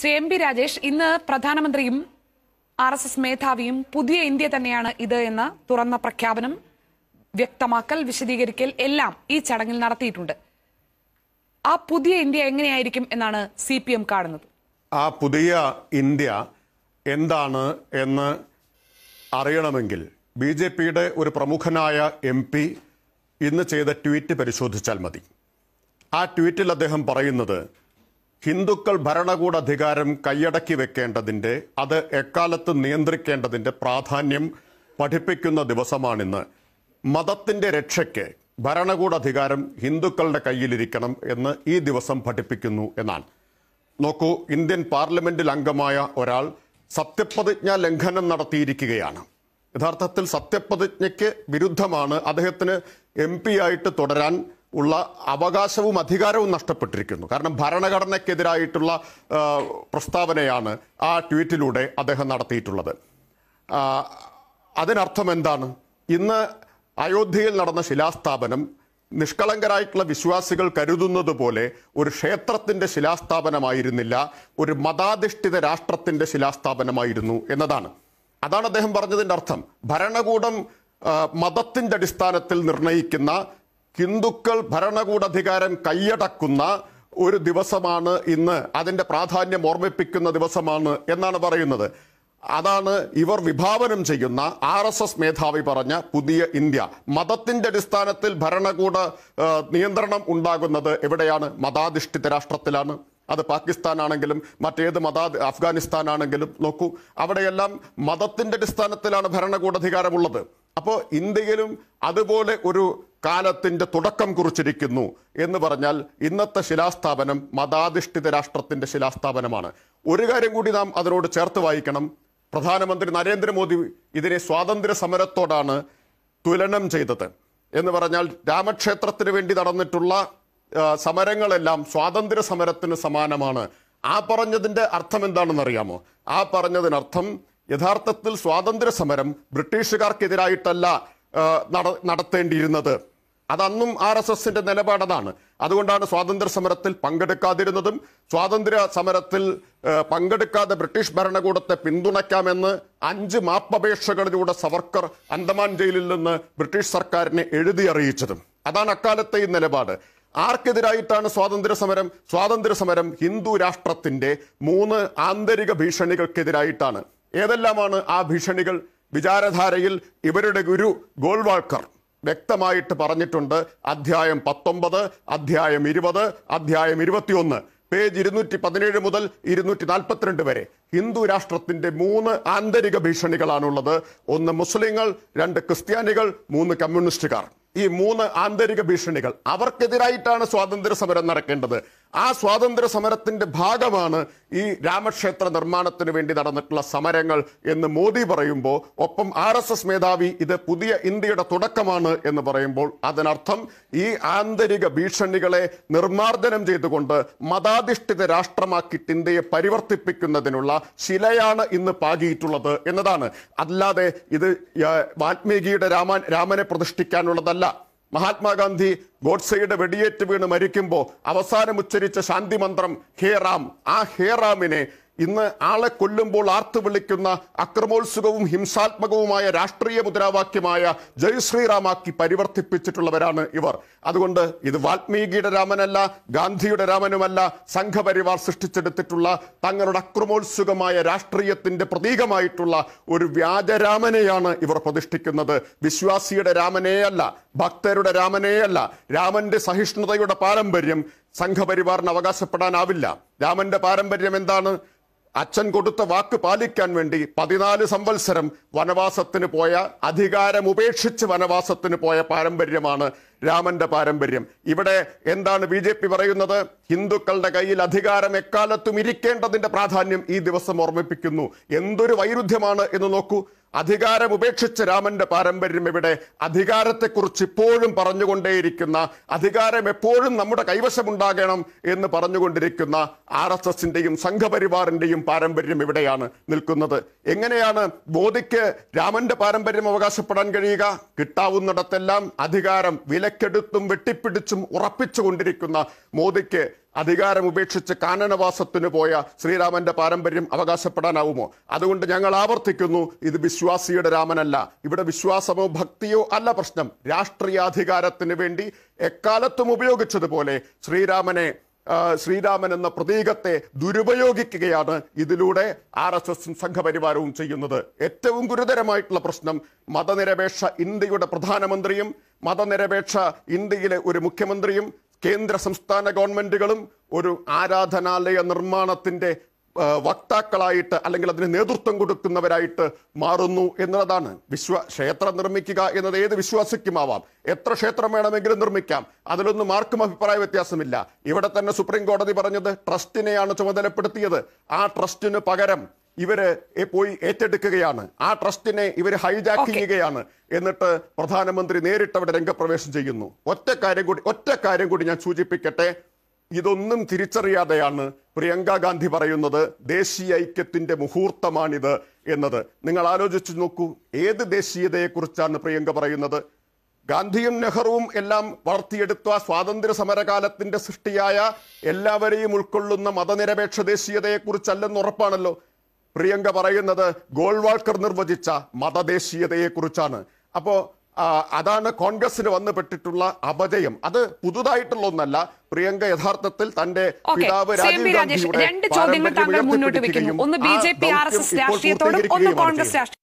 Shri M P Rajesh ഇന്ന് പ്രധാനമന്ത്രിയും R S S മേധാവിയും പുതിയ ഇന്ത്യ തന്നെയാണ് ഇത് എന്ന് തുറന്ന പ്രഖ്യാപനം വ്യക്തമാക്കൽ വിശദീകരിക്കൽ എല്ലാം ഈ ചടങ്ങിൽ നടത്തിയിട്ടുണ്ട് ആ പുതിയ ഇന്ത്യ എങ്ങനെയായിരിക്കും എന്നാണ് സി പി എം കാണുന്നത് ആ പുതിയ ഇന്ത്യ എന്താണ് എന്ന് അറിയണമെങ്കിൽ ബി ജെ പിയുടെ ഒരു പ്രമുഖനായ എം പി ഇന്ന് ചെയ്ത ട്വീറ്റ് പരിശോധിച്ചാൽ മതി ആ ട്വീറ്റിൽ അദ്ദേഹം പറയുന്നത് ഹിന്ദുക്കൾ ഭരണകൂട അധികാരം കൈയടക്കി വെക്കേണ്ടതിൻ്റെ അത് എക്കാലത്ത് നിയന്ത്രിക്കേണ്ടതിൻ്റെ പ്രാധാന്യം പഠിപ്പിക്കുന്ന ദിവസമാണിന്ന് മതത്തിൻ്റെ രക്ഷയ്ക്ക് ഭരണകൂട അധികാരം ഹിന്ദുക്കളുടെ കയ്യിലിരിക്കണം എന്ന് ഈ ദിവസം പഠിപ്പിക്കുന്നു എന്നാണ് നോക്കൂ ഇന്ത്യൻ പാർലമെന്റിൽ അംഗമായ ഒരാൾ സത്യപ്രതിജ്ഞ ലംഘനം നടത്തിയിരിക്കുകയാണ് യഥാർത്ഥത്തിൽ സത്യപ്രതിജ്ഞയ്ക്ക് വിരുദ്ധമാണ് അദ്ദേഹത്തിന് എം ആയിട്ട് തുടരാൻ ഉള്ള അവകാശവും അധികാരവും നഷ്ടപ്പെട്ടിരിക്കുന്നു കാരണം ഭരണഘടനയ്ക്കെതിരായിട്ടുള്ള പ്രസ്താവനയാണ് ആ ട്വീറ്റിലൂടെ അദ്ദേഹം നടത്തിയിട്ടുള്ളത് അതിനർത്ഥം എന്താണ് ഇന്ന് അയോധ്യയിൽ നടന്ന ശിലാസ്ഥാപനം നിഷ്കളങ്കരായിട്ടുള്ള വിശ്വാസികൾ കരുതുന്നത് പോലെ ഒരു ക്ഷേത്രത്തിൻ്റെ ശിലാസ്ഥാപനമായിരുന്നില്ല ഒരു മതാധിഷ്ഠിത രാഷ്ട്രത്തിൻ്റെ ശിലാസ്ഥാപനമായിരുന്നു എന്നതാണ് അതാണ് അദ്ദേഹം പറഞ്ഞതിൻ്റെ അർത്ഥം ഭരണകൂടം മതത്തിൻ്റെ അടിസ്ഥാനത്തിൽ നിർണയിക്കുന്ന ഹിന്ദുക്കൾ ഭരണകൂടാധികാരം കൈയടക്കുന്ന ഒരു ദിവസമാണ് ഇന്ന് അതിൻ്റെ പ്രാധാന്യം ഓർമ്മിപ്പിക്കുന്ന ദിവസമാണ് എന്നാണ് പറയുന്നത് അതാണ് ഇവർ വിഭാവനം ചെയ്യുന്ന ആർ എസ് എസ് മേധാവി പറഞ്ഞ പുതിയ ഇന്ത്യ മതത്തിന്റെ അടിസ്ഥാനത്തിൽ ഭരണകൂട നിയന്ത്രണം ഉണ്ടാകുന്നത് എവിടെയാണ് മതാധിഷ്ഠിത രാഷ്ട്രത്തിലാണ് അത് പാകിസ്ഥാനാണെങ്കിലും മറ്റേത് മതാ അഫ്ഗാനിസ്ഥാനാണെങ്കിലും നോക്കൂ അവിടെയെല്ലാം മതത്തിന്റെ അടിസ്ഥാനത്തിലാണ് ഭരണകൂട അധികാരമുള്ളത് അപ്പോൾ ഇന്ത്യയിലും അതുപോലെ ഒരു കാലത്തിൻ്റെ തുടക്കം കുറിച്ചിരിക്കുന്നു എന്ന് പറഞ്ഞാൽ ഇന്നത്തെ ശിലാസ്ഥാപനം മതാധിഷ്ഠിത രാഷ്ട്രത്തിൻ്റെ ശിലാസ്ഥാപനമാണ് ഒരു കാര്യം കൂടി നാം അതിനോട് ചേർത്ത് വായിക്കണം പ്രധാനമന്ത്രി നരേന്ദ്രമോദി ഇതിനെ സ്വാതന്ത്ര്യ സമരത്തോടാണ് തുലനം ചെയ്തത് എന്ന് പറഞ്ഞാൽ രാമക്ഷേത്രത്തിന് വേണ്ടി നടന്നിട്ടുള്ള സമരങ്ങളെല്ലാം സ്വാതന്ത്ര്യ സമരത്തിന് സമാനമാണ് ആ പറഞ്ഞതിൻ്റെ അർത്ഥം എന്താണെന്നറിയാമോ ആ പറഞ്ഞതിനർത്ഥം യഥാർത്ഥത്തിൽ സ്വാതന്ത്ര്യ സമരം ബ്രിട്ടീഷുകാർക്കെതിരായിട്ടല്ല നടത്തേണ്ടിയിരുന്നത് അതന്നും ആർ എസ് എസിന്റെ നിലപാടതാണ് അതുകൊണ്ടാണ് സ്വാതന്ത്ര്യ സമരത്തിൽ പങ്കെടുക്കാതിരുന്നതും സ്വാതന്ത്ര്യ സമരത്തിൽ പങ്കെടുക്കാതെ ബ്രിട്ടീഷ് ഭരണകൂടത്തെ പിന്തുണയ്ക്കാമെന്ന് അഞ്ച് മാപ്പപേക്ഷകളിലൂടെ സവർക്കർ അന്തമാൻ ജയിലിൽ നിന്ന് ബ്രിട്ടീഷ് സർക്കാരിനെ എഴുതി അറിയിച്ചതും അതാണ് അക്കാലത്തെ ഈ നിലപാട് ആർക്കെതിരായിട്ടാണ് സ്വാതന്ത്ര്യ സമരം സ്വാതന്ത്ര്യ സമരം ഹിന്ദു രാഷ്ട്രത്തിന്റെ മൂന്ന് ആന്തരിക ഭീഷണികൾക്കെതിരായിട്ടാണ് ഏതെല്ലാമാണ് ആ ഭീഷണികൾ വിചാരധാരയിൽ ഇവരുടെ ഗുരു ഗോൾവാൾക്കർ വ്യക്തമായിട്ട് പറഞ്ഞിട്ടുണ്ട് അധ്യായം പത്തൊമ്പത് അധ്യായം ഇരുപത് അധ്യായം ഇരുപത്തിയൊന്ന് പേജ് ഇരുന്നൂറ്റി പതിനേഴ് മുതൽ ഇരുന്നൂറ്റി നാൽപ്പത്തിരണ്ട് വരെ ഹിന്ദു രാഷ്ട്രത്തിന്റെ മൂന്ന് ആന്തരിക ഭീഷണികളാണുള്ളത് ഒന്ന് മുസ്ലിങ്ങൾ രണ്ട് ക്രിസ്ത്യാനികൾ മൂന്ന് കമ്മ്യൂണിസ്റ്റുകാർ ഈ മൂന്ന് ആന്തരിക ഭീഷണികൾ അവർക്കെതിരായിട്ടാണ് സ്വാതന്ത്ര്യ സമരം നടക്കേണ്ടത് ആ സ്വാതന്ത്ര്യ സമരത്തിന്റെ ഭാഗമാണ് ഈ രാമക്ഷേത്ര നിർമ്മാണത്തിന് വേണ്ടി നടന്നിട്ടുള്ള സമരങ്ങൾ എന്ന് മോദി പറയുമ്പോൾ ഒപ്പം ആർ എസ് എസ് മേധാവി ഇത് പുതിയ ഇന്ത്യയുടെ തുടക്കമാണ് എന്ന് പറയുമ്പോൾ അതിനർത്ഥം ഈ ആന്തരിക ഭീഷണികളെ നിർമ്മാർജ്ജനം ചെയ്തുകൊണ്ട് മതാധിഷ്ഠിത രാഷ്ട്രമാക്കിയിട്ട് ഇന്ത്യയെ പരിവർത്തിപ്പിക്കുന്നതിനുള്ള ശിലയാണ് ഇന്ന് പാകിയിട്ടുള്ളത് എന്നതാണ് അല്ലാതെ ഇത് വാൽമീകിയുടെ രാമാൻ രാമനെ പ്രതിഷ്ഠിക്കാനുള്ളതല്ല മഹാത്മാഗാന്ധി ഗോഡ്സെയുടെ വെടിയേറ്റ് വീണ് മരിക്കുമ്പോൾ അവസാനം ഉച്ചരിച്ച ശാന്തി മന്ത്രം ഹേ റാം ആ ഹേ റാമിനെ ഇന്ന് ആളെ കൊല്ലുമ്പോൾ ആർത്തു വിളിക്കുന്ന അക്രമോത്സുകവും ഹിംസാത്മകവുമായ രാഷ്ട്രീയ മുദ്രാവാക്യമായ ജയ് ശ്രീറാമാക്കി പരിവർത്തിപ്പിച്ചിട്ടുള്ളവരാണ് ഇവർ അതുകൊണ്ട് ഇത് വാൽമീകിയുടെ രാമനല്ല ഗാന്ധിയുടെ രാമനുമല്ല സംഘപരിവാർ സൃഷ്ടിച്ചെടുത്തിട്ടുള്ള തങ്ങളുടെ അക്രമോത്സുകമായ രാഷ്ട്രീയത്തിന്റെ പ്രതീകമായിട്ടുള്ള ഒരു വ്യാജരാമനെയാണ് ഇവർ പ്രതിഷ്ഠിക്കുന്നത് വിശ്വാസിയുടെ രാമനെയല്ല ഭക്തരുടെ രാമനെയല്ല രാമന്റെ സഹിഷ്ണുതയുടെ പാരമ്പര്യം സംഘപരിവാറിന് അവകാശപ്പെടാനാവില്ല രാമന്റെ പാരമ്പര്യം എന്താണ് അച്ഛൻ കൊടുത്ത വാക്ക് പാലിക്കാൻ വേണ്ടി പതിനാല് സംവത്സരം വനവാസത്തിന് പോയ അധികാരം ഉപേക്ഷിച്ച് വനവാസത്തിന് പോയ പാരമ്പര്യമാണ് രാമന്റെ പാരമ്പര്യം ഇവിടെ എന്താണ് ബി ജെ പി പറയുന്നത് ഹിന്ദുക്കളുടെ കയ്യിൽ അധികാരം എക്കാലത്തും ഇരിക്കേണ്ടതിന്റെ പ്രാധാന്യം ഈ ദിവസം ഓർമ്മിപ്പിക്കുന്നു എന്തൊരു വൈരുദ്ധ്യമാണ് എന്ന് നോക്കൂ അധികാരം ഉപേക്ഷിച്ച് രാമന്റെ പാരമ്പര്യം ഇവിടെ അധികാരത്തെക്കുറിച്ച് ഇപ്പോഴും പറഞ്ഞുകൊണ്ടേയിരിക്കുന്ന അധികാരം എപ്പോഴും നമ്മുടെ കൈവശമുണ്ടാകണം എന്ന് പറഞ്ഞുകൊണ്ടിരിക്കുന്ന ആർ എസ് എസിന്റെയും സംഘപരിവാറിന്റെയും പാരമ്പര്യം ഇവിടെയാണ് നിൽക്കുന്നത് എങ്ങനെയാണ് മോദിക്ക് രാമന്റെ പാരമ്പര്യം അവകാശപ്പെടാൻ കഴിയുക കിട്ടാവുന്നിടത്തെല്ലാം അധികാരം വില വിലക്കെടുത്തും വെട്ടിപ്പിടിച്ചും ഉറപ്പിച്ചുകൊണ്ടിരിക്കുന്ന മോദിക്ക് അധികാരം ഉപേക്ഷിച്ച് കാനനവാസത്തിന് പോയ ശ്രീരാമന്റെ പാരമ്പര്യം അവകാശപ്പെടാനാവുമോ അതുകൊണ്ട് ഞങ്ങൾ ആവർത്തിക്കുന്നു ഇത് വിശ്വാസിയുടെ രാമനല്ല ഇവിടെ വിശ്വാസമോ ഭക്തിയോ അല്ല പ്രശ്നം രാഷ്ട്രീയാധികാരത്തിന് വേണ്ടി എക്കാലത്തും ഉപയോഗിച്ചതുപോലെ ശ്രീരാമനെ ശ്രീരാമൻ എന്ന പ്രതീകത്തെ ദുരുപയോഗിക്കുകയാണ് ഇതിലൂടെ ആർ എസ് എസും സംഘപരിവാരവും ചെയ്യുന്നത് ഏറ്റവും ഗുരുതരമായിട്ടുള്ള പ്രശ്നം മതനിരപേക്ഷ ഇന്ത്യയുടെ പ്രധാനമന്ത്രിയും മതനിരപേക്ഷ ഇന്ത്യയിലെ ഒരു മുഖ്യമന്ത്രിയും കേന്ദ്ര സംസ്ഥാന ഗവൺമെന്റുകളും ഒരു ആരാധനാലയ നിർമ്മാണത്തിന്റെ വക്താക്കളായിട്ട് അല്ലെങ്കിൽ അതിന് നേതൃത്വം കൊടുക്കുന്നവരായിട്ട് മാറുന്നു എന്നതാണ് വിശ്വ ക്ഷേത്രം നിർമ്മിക്കുക എന്നത് ഏത് വിശ്വാസിക്കുമാവാം എത്ര ക്ഷേത്രം വേണമെങ്കിലും നിർമ്മിക്കാം അതിലൊന്നും ആർക്കും അഭിപ്രായ വ്യത്യാസമില്ല ഇവിടെ തന്നെ സുപ്രീം കോടതി പറഞ്ഞത് ട്രസ്റ്റിനെയാണ് ചുമതലപ്പെടുത്തിയത് ആ ട്രസ്റ്റിന് പകരം ഇവര് പോയി ഏറ്റെടുക്കുകയാണ് ആ ട്രസ്റ്റിനെ ഇവർ ഹൈജാക്ക് ചെയ്യുകയാണ് എന്നിട്ട് പ്രധാനമന്ത്രി നേരിട്ട് അവിടെ രംഗപ്രവേശം ചെയ്യുന്നു ഒറ്റ കാര്യം കൂടി ഒറ്റ കാര്യം കൂടി ഞാൻ സൂചിപ്പിക്കട്ടെ ഇതൊന്നും തിരിച്ചറിയാതെയാണ് പ്രിയങ്ക ഗാന്ധി പറയുന്നത് ദേശീയ ഐക്യത്തിന്റെ മുഹൂർത്തമാണിത് എന്നത് നിങ്ങൾ ആലോചിച്ചു നോക്കൂ ഏത് ദേശീയതയെക്കുറിച്ചാണ് പ്രിയങ്ക പറയുന്നത് ഗാന്ധിയും നെഹ്റുവും എല്ലാം വളർത്തിയെടുത്ത സ്വാതന്ത്ര്യ സമരകാലത്തിന്റെ സൃഷ്ടിയായ എല്ലാവരെയും ഉൾക്കൊള്ളുന്ന മതനിരപേക്ഷ ദേശീയതയെക്കുറിച്ചല്ലെന്ന് ഉറപ്പാണല്ലോ പ്രിയങ്ക പറയുന്നത് ഗോൾവാൾക്കർ നിർവചിച്ച മതദേശീയതയെക്കുറിച്ചാണ് അപ്പോൾ അതാണ് കോൺഗ്രസിന് വന്നുപെട്ടിട്ടുള്ള അപജയം അത് പുതുതായിട്ടുള്ള ഒന്നല്ല പ്രിയങ്ക യഥാർത്ഥത്തിൽ തന്റെ പിതാവ് രാജീവ് ഗാന്ധിയുടെ ഒന്ന് B J P R S S രാഷ്ട്രീയത്തോടും ഒന്ന് കോൺഗ്രസ് രാഷ്ട്രീയ